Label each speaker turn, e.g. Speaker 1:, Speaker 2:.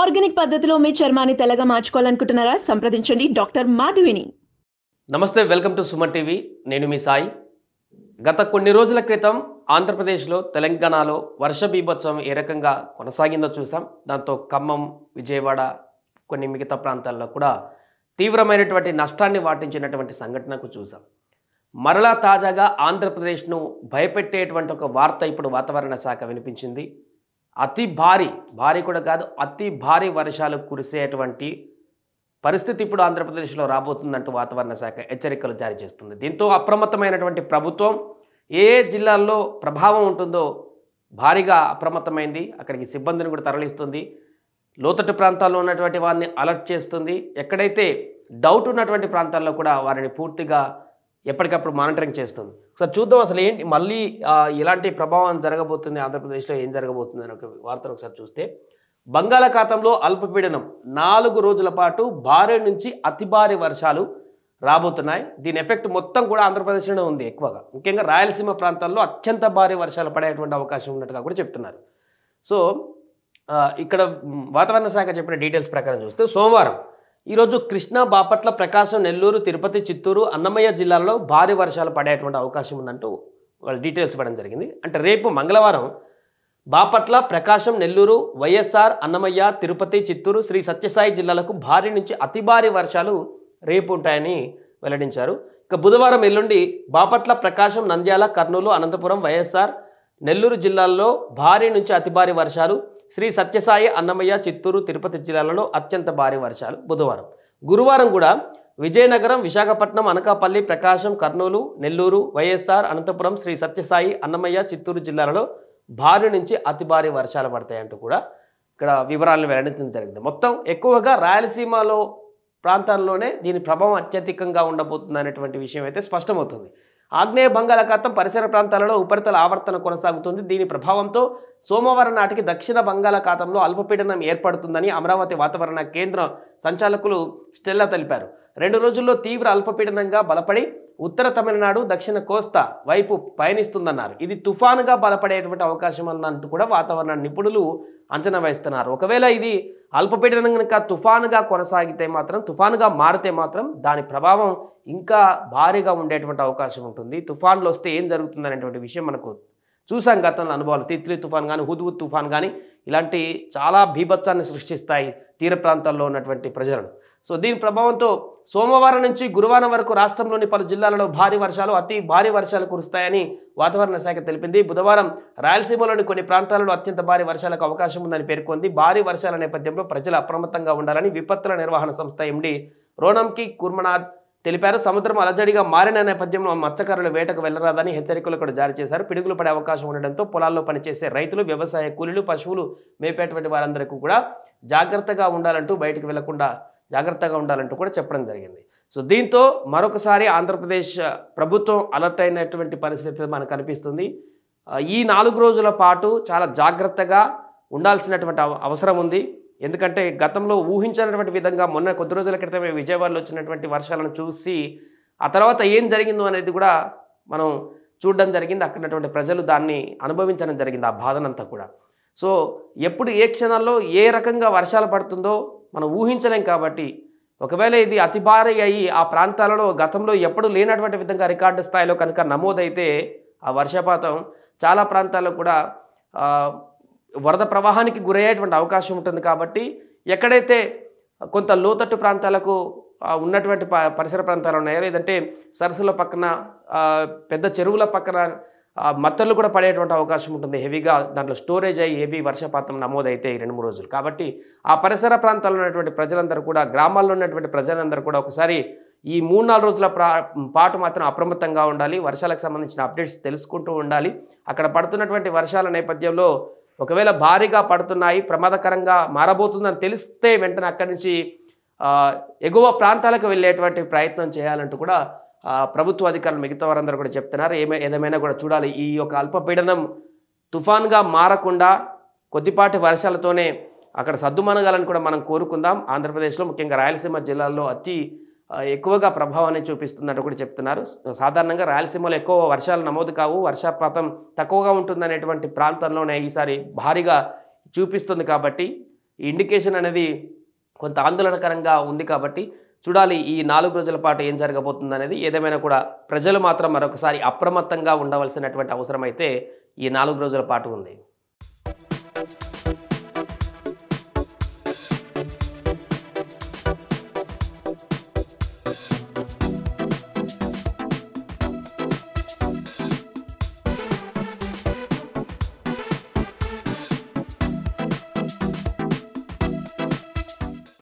Speaker 1: organic పద్ధతిలో మీ చర్మాన్ని తెల్లగా మార్చుకోవాలనుకుంటున్నారా సంప్రదించండి డాక్టర్ మాధవిని నమస్తే వెల్కమ్ టు సుమన్ టీవీ నేను మీ సాయి గత కొన్ని రోజుల క్రితం ఆంధ్రప్రదేశ్లో తెలంగాణలో వర్ష బీభత్సవం ఏ రకంగా కొనసాగిందో చూసాం దాంతో ఖమ్మం విజయవాడ కొన్ని మిగతా ప్రాంతాల్లో కూడా తీవ్రమైనటువంటి నష్టాన్ని వాటించినటువంటి సంఘటనకు చూసాం మరలా తాజాగా ఆంధ్రప్రదేశ్ను భయపెట్టేటువంటి ఒక వార్త ఇప్పుడు వాతావరణ శాఖ వినిపించింది అతి భారీ భారీ కూడా కాదు అతి భారీ వర్షాలు కురిసేటువంటి పరిస్థితి ఇప్పుడు ఆంధ్రప్రదేశ్లో రాబోతుందంటూ వాతావరణ శాఖ హెచ్చరికలు జారీ చేస్తుంది దీంతో అప్రమత్తమైనటువంటి ప్రభుత్వం ఏ జిల్లాల్లో ప్రభావం ఉంటుందో భారీగా అప్రమత్తమైంది అక్కడికి సిబ్బందిని కూడా తరలిస్తుంది లోతట్టు ప్రాంతాల్లో ఉన్నటువంటి వారిని అలర్ట్ చేస్తుంది ఎక్కడైతే డౌట్ ఉన్నటువంటి ప్రాంతాల్లో కూడా వారిని పూర్తిగా ఎప్పటికప్పుడు మానిటరింగ్ చేస్తుంది ఒకసారి చూద్దాం అసలు ఏంటి మళ్ళీ ఇలాంటి ప్రభావం జరగబోతుంది ఆంధ్రప్రదేశ్లో ఏం జరగబోతుంది అని ఒక వార్తను ఒకసారి చూస్తే బంగాళాఖాతంలో అల్పపీడనం నాలుగు రోజుల పాటు భారీ నుంచి అతి భారీ వర్షాలు రాబోతున్నాయి దీని ఎఫెక్ట్ మొత్తం కూడా ఆంధ్రప్రదేశ్లోనే ఉంది ఎక్కువగా ముఖ్యంగా రాయలసీమ ప్రాంతాల్లో అత్యంత భారీ వర్షాలు పడేటువంటి అవకాశం ఉన్నట్టుగా కూడా చెప్తున్నారు సో ఇక్కడ వాతావరణ శాఖ చెప్పిన డీటెయిల్స్ ప్రకారం చూస్తే సోమవారం ఈరోజు కృష్ణా బాపట్ల ప్రకాశం నెల్లూరు తిరుపతి చిత్తూరు అన్నమయ్య జిల్లాల్లో భారీ వర్షాలు పడేటువంటి అవకాశం ఉందంటూ వాళ్ళు డీటెయిల్స్ ఇవ్వడం జరిగింది అంటే రేపు మంగళవారం బాపట్ల ప్రకాశం నెల్లూరు వైఎస్ఆర్ అన్నమయ్య తిరుపతి చిత్తూరు శ్రీ సత్యసాయి జిల్లాలకు భారీ నుంచి అతి భారీ వర్షాలు రేపు ఉంటాయని వెల్లడించారు ఇక బుధవారం ఎల్లుండి బాపట్ల ప్రకాశం నంద్యాల కర్నూలు అనంతపురం వైఎస్ఆర్ నెల్లూరు జిల్లాల్లో భారీ నుంచి అతి భారీ వర్షాలు శ్రీ సత్యసాయి అన్నమయ్య చిత్తూరు తిరుపతి జిల్లాలలో అత్యంత భారీ వర్షాలు బుధవారం గురువారం కూడా విజయనగరం విశాఖపట్నం అనకాపల్లి ప్రకాశం కర్నూలు నెల్లూరు వైఎస్ఆర్ అనంతపురం శ్రీ సత్యసాయి అన్నమయ్య చిత్తూరు జిల్లాలలో భారీ నుంచి అతి భారీ వర్షాలు పడతాయంటూ కూడా ఇక్కడ వివరాలను వెల్లడించడం జరిగింది మొత్తం ఎక్కువగా రాయలసీమలో ప్రాంతాల్లోనే దీని ప్రభావం అత్యధికంగా ఉండబోతుంది అనేటువంటి విషయం అయితే స్పష్టమవుతుంది ఆగ్నేయ బంగాళాఖాతం పరిసర ప్రాంతాలలో ఉపరితల ఆవర్తన కొనసాగుతుంది దీని ప్రభావంతో సోమవారం నాటికి దక్షిణ బంగాళాఖాతంలో అల్పపీడనం ఏర్పడుతుందని అమరావతి వాతావరణ కేంద్రం సంచాలకులు స్టెల్లా తెలిపారు రెండు రోజుల్లో తీవ్ర అల్పపీడనంగా బలపడి ఉత్తర తమిళనాడు దక్షిణ కోస్తా వైపు పయనిస్తుందన్నారు ఇది తుఫానుగా బలపడేటువంటి అవకాశం అన్నట్టు కూడా వాతావరణ నిపుణులు అంచనా వేస్తున్నారు ఒకవేళ ఇది అల్పపీడనం కనుక తుఫానుగా కొనసాగితే మాత్రం తుఫానుగా మారితే మాత్రం దాని ప్రభావం ఇంకా భారీగా ఉండేటువంటి అవకాశం ఉంటుంది తుఫాన్లు వస్తే ఏం జరుగుతుంది అనేటువంటి విషయం మనకు చూసాం గతంలో అనుభవాలు తిత్లీ తుఫాన్ కానీ హుద్వుద్ తుఫాన్ కానీ ఇలాంటి చాలా భీభత్సాన్ని సృష్టిస్తాయి తీర ప్రాంతాల్లో ఉన్నటువంటి ప్రజలను సో దీని ప్రభావంతో సోమవారం నుంచి గురువారం వరకు రాష్ట్రంలోని పలు జిల్లాలలో భారీ వర్షాలు అతి భారీ వర్షాలు కురుస్తాయని వాతావరణ శాఖ తెలిపింది బుధవారం రాయలసీమలోని కొన్ని ప్రాంతాలలో అత్యంత భారీ వర్షాలకు అవకాశం ఉందని పేర్కొంది భారీ వర్షాల నేపథ్యంలో ప్రజలు అప్రమత్తంగా ఉండాలని విపత్తుల నిర్వహణ సంస్థ ఎండి రోణంకి కుర్మనాథ్ తెలిపారు సముద్రం అలజడిగా మారిన నేపథ్యంలో మత్స్యకారులు వేటకు వెళ్లరాదని హెచ్చరికలు కూడా జారీ చేశారు పిడుగులు పడే అవకాశం ఉండడంతో పొలాల్లో పనిచేసే రైతులు వ్యవసాయ కూలీలు పశువులు మేపేటువంటి వారందరికీ కూడా జాగ్రత్తగా ఉండాలంటూ బయటకు వెళ్లకుండా జాగ్రత్తగా ఉండాలంటూ కూడా చెప్పడం జరిగింది సో దీంతో మరొకసారి ఆంధ్రప్రదేశ్ ప్రభుత్వం అలర్ట్ అయినటువంటి పరిస్థితి మనకు కనిపిస్తుంది ఈ నాలుగు రోజుల పాటు చాలా జాగ్రత్తగా ఉండాల్సినటువంటి అవసరం ఉంది ఎందుకంటే గతంలో ఊహించినటువంటి విధంగా మొన్న కొద్ది రోజుల క్రితమే విజయవాడలో వచ్చినటువంటి వర్షాలను చూసి ఆ తర్వాత ఏం జరిగిందో అనేది కూడా మనం చూడడం జరిగింది అక్కడటువంటి ప్రజలు దాన్ని అనుభవించడం జరిగింది ఆ బాధనంతా కూడా సో ఎప్పుడు ఏ క్షణాల్లో ఏ రకంగా వర్షాలు పడుతుందో మనం ఊహించలేం కాబట్టి ఒకవేళ ఇది అతి భారీ అయ్యి ఆ ప్రాంతాలలో గతంలో ఎప్పుడు లేనటువంటి విధంగా రికార్డు స్థాయిలో కనుక నమోదైతే ఆ వర్షపాతం చాలా ప్రాంతాల్లో కూడా వరద ప్రవాహానికి గురయ్యేటువంటి అవకాశం ఉంటుంది కాబట్టి ఎక్కడైతే కొంత లోతట్టు ప్రాంతాలకు ఉన్నటువంటి పరిసర ప్రాంతాలు ఉన్నాయో లేదంటే సరస్సుల పక్కన పెద్ద చెరువుల పక్కన మత్తలు కూడా పడేటువంటి అవకాశం ఉంటుంది హెవీగా దాంట్లో స్టోరేజ్ అయ్యి హెవీ వర్షపాతం నమోదైతే ఈ రెండు మూడు రోజులు కాబట్టి ఆ పరిసర ప్రాంతాల్లో ఉన్నటువంటి ప్రజలందరూ కూడా గ్రామాల్లో ఉన్నటువంటి ప్రజలందరూ కూడా ఒకసారి ఈ మూడు నాలుగు రోజుల పాటు మాత్రం అప్రమత్తంగా ఉండాలి వర్షాలకు సంబంధించిన అప్డేట్స్ తెలుసుకుంటూ ఉండాలి అక్కడ పడుతున్నటువంటి వర్షాల నేపథ్యంలో ఒకవేళ భారీగా పడుతున్నాయి ప్రమాదకరంగా మారబోతుందని తెలిస్తే వెంటనే అక్కడి నుంచి ఎగువ ప్రాంతాలకు వెళ్ళేటువంటి ప్రయత్నం చేయాలంటూ కూడా ప్రభుత్వ అధికారులు మిగతా వారందరూ కూడా చెప్తున్నారు ఏమే ఏదేమైనా కూడా చూడాలి ఈ యొక్క అల్పపీడనం తుఫాన్గా మారకుండా కొద్దిపాటి వర్షాలతోనే అక్కడ సర్దుమనగాలని కూడా మనం కోరుకుందాం ఆంధ్రప్రదేశ్లో ముఖ్యంగా రాయలసీమ జిల్లాల్లో అతి ఎక్కువగా ప్రభావాన్ని చూపిస్తుందంటూ కూడా చెప్తున్నారు సాధారణంగా రాయలసీమలో ఎక్కువ వర్షాలు నమోదు కావు వర్షపాతం తక్కువగా ఉంటుందనేటువంటి ప్రాంతంలోనే ఈసారి భారీగా చూపిస్తుంది కాబట్టి ఈ ఇండికేషన్ అనేది కొంత ఆందోళనకరంగా ఉంది కాబట్టి చూడాలి ఈ నాలుగు రోజుల పాటు ఏం జరగబోతుంది అనేది ఏదేమైనా కూడా ప్రజలు మాత్రం మరొకసారి అప్రమత్తంగా ఉండవలసినటువంటి అవసరం అయితే ఈ నాలుగు రోజుల పాటు ఉంది